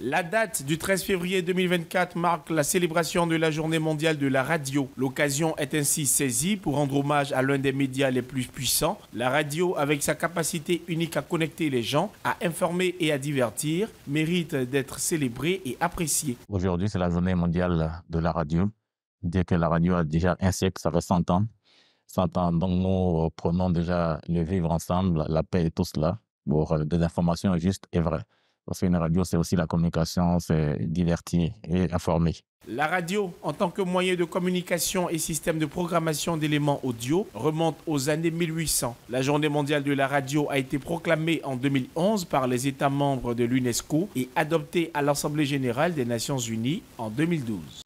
La date du 13 février 2024 marque la célébration de la journée mondiale de la radio. L'occasion est ainsi saisie pour rendre hommage à l'un des médias les plus puissants. La radio, avec sa capacité unique à connecter les gens, à informer et à divertir, mérite d'être célébrée et appréciée. Aujourd'hui, c'est la journée mondiale de la radio. Dès que la radio a déjà un siècle, ça fait 100 ans. 100 ans, donc nous prenons déjà le vivre ensemble, la paix et tout cela, euh, pour des informations justes et vraies. Parce qu'une radio, c'est aussi la communication, c'est divertir et informer. La radio, en tant que moyen de communication et système de programmation d'éléments audio, remonte aux années 1800. La Journée mondiale de la radio a été proclamée en 2011 par les États membres de l'UNESCO et adoptée à l'Assemblée générale des Nations unies en 2012.